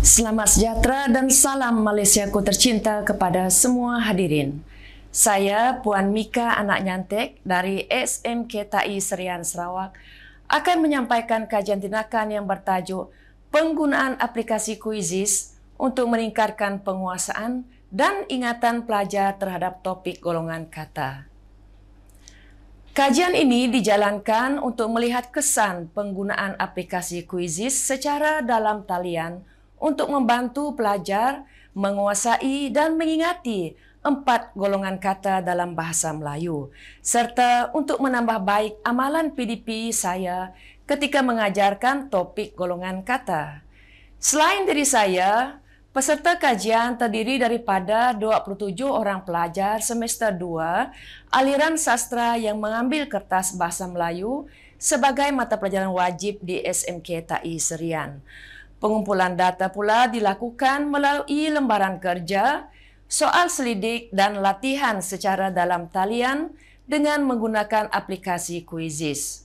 Selamat sejahtera dan salam Malaysia ku tercinta kepada semua hadirin. Saya Puan Mika Anak Nyantek dari SMK TAI Serian Sarawak akan menyampaikan kajian tindakan yang bertajuk Penggunaan Aplikasi Kuisis untuk meningkatkan penguasaan dan ingatan pelajar terhadap topik golongan kata. Kajian ini dijalankan untuk melihat kesan penggunaan aplikasi Kuisis secara dalam talian untuk membantu pelajar menguasai dan mengingati empat golongan kata dalam bahasa Melayu, serta untuk menambah baik amalan PDP saya ketika mengajarkan topik golongan kata. Selain dari saya, Peserta kajian terdiri daripada 27 orang pelajar semester 2 aliran sastra yang mengambil kertas bahasa Melayu sebagai mata pelajaran wajib di SMK TAI Serian. Pengumpulan data pula dilakukan melalui lembaran kerja, soal selidik, dan latihan secara dalam talian dengan menggunakan aplikasi Quizzes.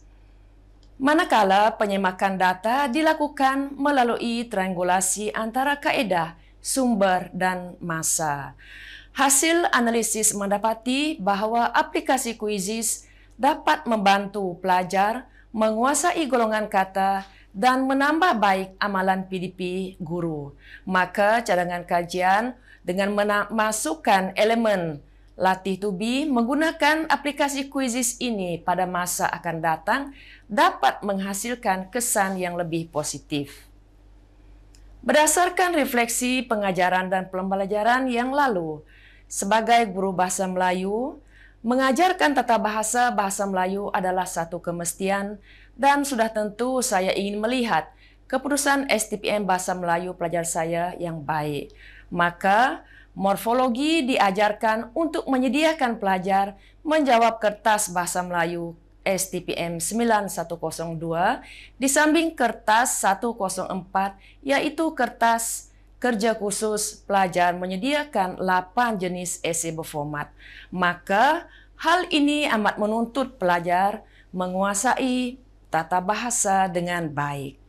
Manakala penyemakan data dilakukan melalui triangulasi antara kaedah, sumber, dan masa. Hasil analisis mendapati bahwa aplikasi Quizzes dapat membantu pelajar menguasai golongan kata dan menambah baik amalan PDP guru. Maka cadangan kajian dengan memasukkan elemen latih tubi menggunakan aplikasi kuisis ini pada masa akan datang dapat menghasilkan kesan yang lebih positif. Berdasarkan refleksi pengajaran dan pembelajaran yang lalu, sebagai guru bahasa Melayu, mengajarkan tata bahasa bahasa Melayu adalah satu kemestian Dan sudah tentu saya ingin melihat keputusan STPM Bahasa Melayu pelajar saya yang baik. Maka morfologi diajarkan untuk menyediakan pelajar menjawab kertas Bahasa Melayu STPM 9102 di samping kertas 104 yaitu kertas kerja khusus pelajar menyediakan 8 jenis esai berformat. Maka hal ini amat menuntut pelajar menguasai tata bahasa dengan baik.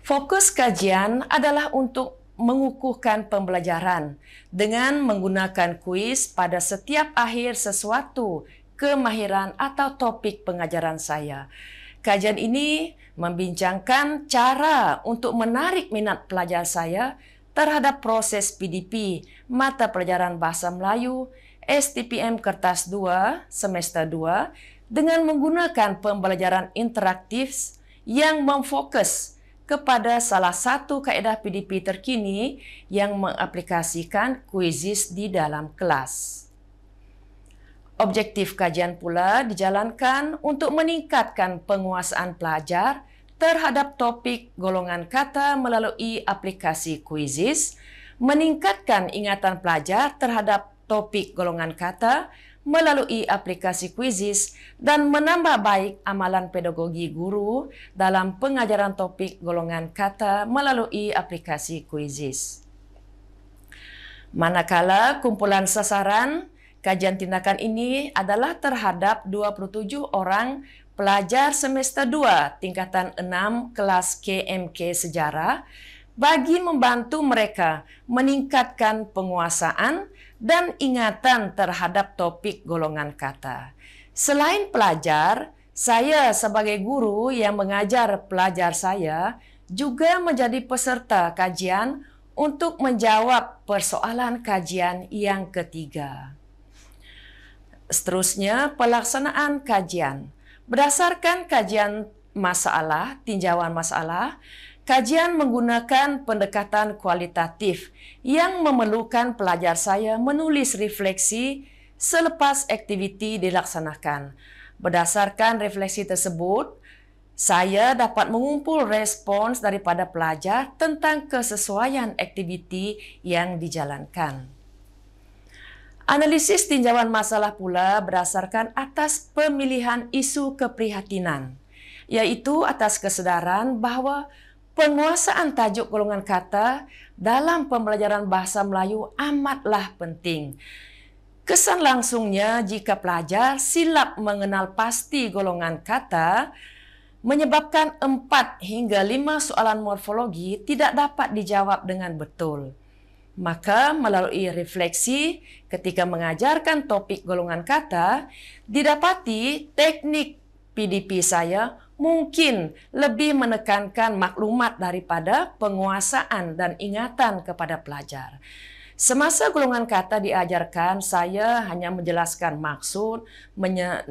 Fokus kajian adalah untuk mengukuhkan pembelajaran dengan menggunakan kuis pada setiap akhir sesuatu kemahiran atau topik pengajaran saya. Kajian ini membincangkan cara untuk menarik minat pelajar saya terhadap proses PDP mata pelajaran bahasa Melayu STPM kertas 2 semester 2 dengan menggunakan pembelajaran interaktif yang memfokus kepada salah satu kaedah PDP terkini yang mengaplikasikan kuisis di dalam kelas. Objektif kajian pula dijalankan untuk meningkatkan penguasaan pelajar terhadap topik golongan kata melalui aplikasi kuisis, meningkatkan ingatan pelajar terhadap topik golongan kata melalui aplikasi kuisis dan menambah baik amalan pedagogi guru dalam pengajaran topik golongan kata melalui aplikasi kuisis. Manakala kumpulan sasaran kajian tindakan ini adalah terhadap 27 orang pelajar semester 2 tingkatan 6 kelas KMK Sejarah bagi membantu mereka meningkatkan penguasaan dan ingatan terhadap topik golongan kata. Selain pelajar, saya sebagai guru yang mengajar pelajar saya juga menjadi peserta kajian untuk menjawab persoalan kajian yang ketiga. Seterusnya, pelaksanaan kajian. Berdasarkan kajian masalah, tinjauan masalah, Kajian menggunakan pendekatan kualitatif yang memerlukan pelajar saya menulis refleksi selepas aktiviti dilaksanakan. Berdasarkan refleksi tersebut, saya dapat mengumpul respons daripada pelajar tentang kesesuaian aktiviti yang dijalankan. Analisis tinjauan masalah pula berdasarkan atas pemilihan isu keprihatinan, iaitu atas kesedaran bahawa Penguasaan tajuk golongan kata dalam pembelajaran bahasa Melayu amatlah penting. Kesan langsungnya jika pelajar silap mengenal pasti golongan kata menyebabkan 4 hingga 5 soalan morfologi tidak dapat dijawab dengan betul. Maka melalui refleksi ketika mengajarkan topik golongan kata didapati teknik PDP saya mungkin lebih menekankan maklumat daripada penguasaan dan ingatan kepada pelajar. Semasa golongan kata diajarkan, saya hanya menjelaskan maksud, menye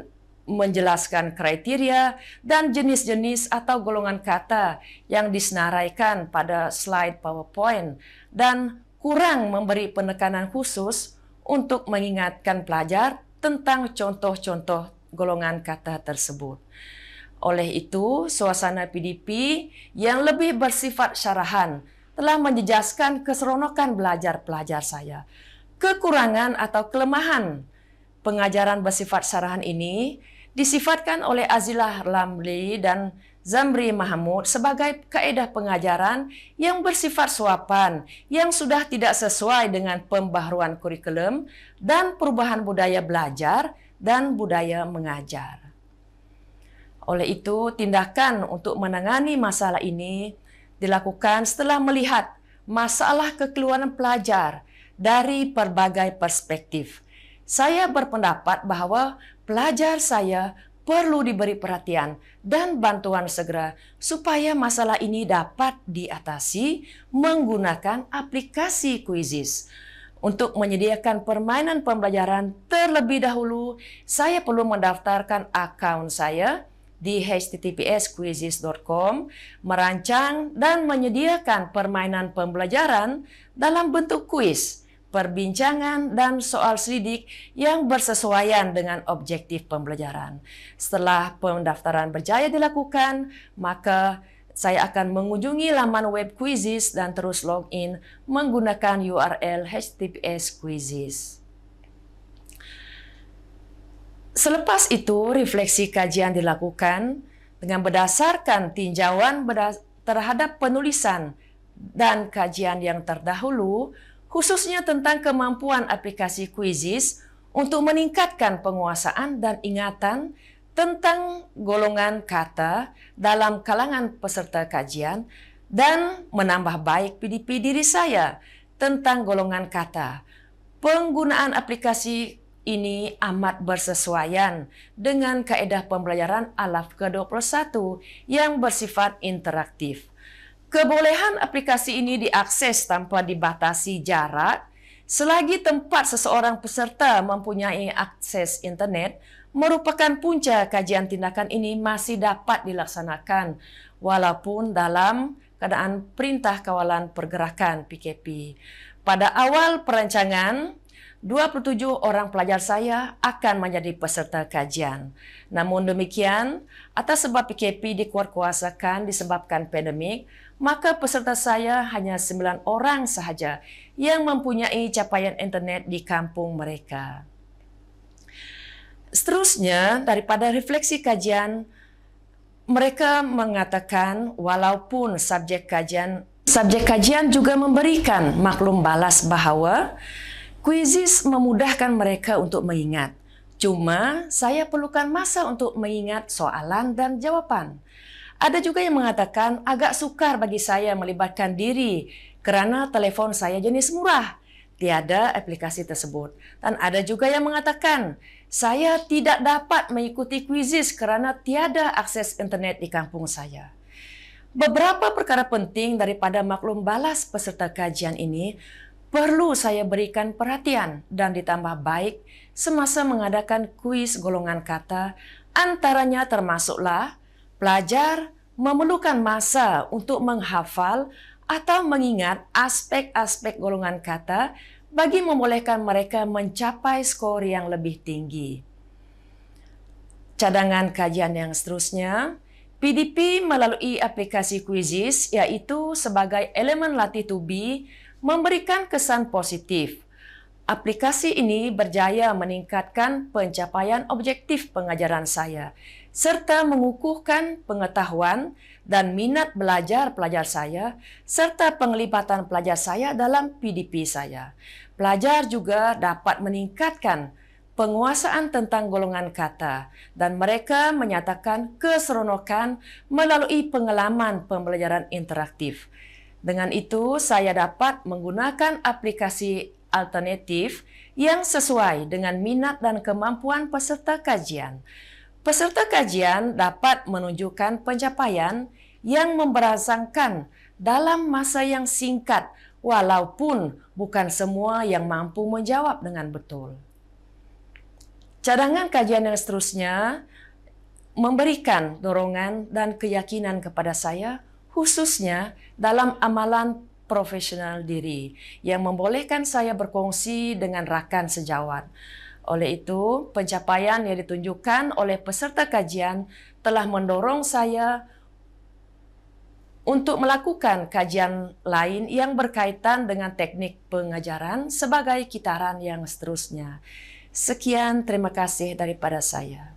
menjelaskan kriteria dan jenis-jenis atau golongan kata yang disenaraikan pada slide PowerPoint dan kurang memberi penekanan khusus untuk mengingatkan pelajar tentang contoh-contoh golongan kata tersebut. Oleh itu, suasana PDP yang lebih bersifat syarahan telah menjejaskan keseronokan belajar pelajar saya. Kekurangan atau kelemahan pengajaran bersifat syarahan ini disifatkan oleh Azilah Lamli dan Zamri Mahmud sebagai kaedah pengajaran yang bersifat suapan, yang sudah tidak sesuai dengan pembaharuan kurikulum dan perubahan budaya belajar dan budaya mengajar. Oleh itu, tindakan untuk menangani masalah ini dilakukan setelah melihat masalah kekeluaran pelajar dari berbagai perspektif. Saya berpendapat bahwa pelajar saya perlu diberi perhatian dan bantuan segera supaya masalah ini dapat diatasi menggunakan aplikasi Quizzes. Untuk menyediakan permainan pembelajaran terlebih dahulu, saya perlu mendaftarkan akun saya di https quizzes.com merancang dan menyediakan permainan pembelajaran dalam bentuk kuis, perbincangan, dan soal sidik yang bersesuaian dengan objektif pembelajaran. Setelah pendaftaran berjaya dilakukan, maka saya akan mengunjungi laman web Quizzes dan terus login menggunakan URL https quizzes. Selepas itu, refleksi kajian dilakukan dengan berdasarkan tinjauan terhadap penulisan dan kajian yang terdahulu, khususnya tentang kemampuan aplikasi kuisis untuk meningkatkan penguasaan dan ingatan tentang golongan kata dalam kalangan peserta kajian dan menambah baik PDP diri saya tentang golongan kata, penggunaan aplikasi ini amat bersesuaian dengan kaedah pembelajaran alaf ke-21 yang bersifat interaktif. Kebolehan aplikasi ini diakses tanpa dibatasi jarak selagi tempat seseorang peserta mempunyai akses internet merupakan punca kajian tindakan ini masih dapat dilaksanakan walaupun dalam keadaan perintah kawalan pergerakan PKP. Pada awal perancangan, 27 orang pelajar saya akan menjadi peserta kajian. Namun demikian, atas sebab PKP dikuatkuasakan disebabkan pandemik, maka peserta saya hanya 9 orang sahaja yang mempunyai capaian internet di kampung mereka. Seterusnya, daripada refleksi kajian, mereka mengatakan walaupun subjek kajian subjek kajian juga memberikan maklum balas bahawa Kuisis memudahkan mereka untuk mengingat. Cuma saya perlukan masa untuk mengingat soalan dan jawaban. Ada juga yang mengatakan agak sukar bagi saya melibatkan diri kerana telepon saya jenis murah. Tiada aplikasi tersebut. Dan ada juga yang mengatakan saya tidak dapat mengikuti kuisis kerana tiada akses internet di kampung saya. Beberapa perkara penting daripada maklum balas peserta kajian ini perlu saya berikan perhatian dan ditambah baik semasa mengadakan kuis golongan kata, antaranya termasuklah pelajar memerlukan masa untuk menghafal atau mengingat aspek-aspek golongan kata bagi membolehkan mereka mencapai skor yang lebih tinggi. Cadangan kajian yang seterusnya, PDP melalui aplikasi Quizzes yaitu sebagai elemen latih tubi memberikan kesan positif. Aplikasi ini berjaya meningkatkan pencapaian objektif pengajaran saya, serta mengukuhkan pengetahuan dan minat belajar pelajar saya, serta penglibatan pelajar saya dalam PDP saya. Pelajar juga dapat meningkatkan penguasaan tentang golongan kata, dan mereka menyatakan keseronokan melalui pengalaman pembelajaran interaktif. Dengan itu, saya dapat menggunakan aplikasi alternatif yang sesuai dengan minat dan kemampuan peserta kajian. Peserta kajian dapat menunjukkan pencapaian yang memberasangkan dalam masa yang singkat, walaupun bukan semua yang mampu menjawab dengan betul. Cadangan kajian yang seterusnya memberikan dorongan dan keyakinan kepada saya khususnya dalam amalan profesional diri yang membolehkan saya berkongsi dengan rakan sejawat. Oleh itu, pencapaian yang ditunjukkan oleh peserta kajian telah mendorong saya untuk melakukan kajian lain yang berkaitan dengan teknik pengajaran sebagai kitaran yang seterusnya. Sekian, terima kasih daripada saya.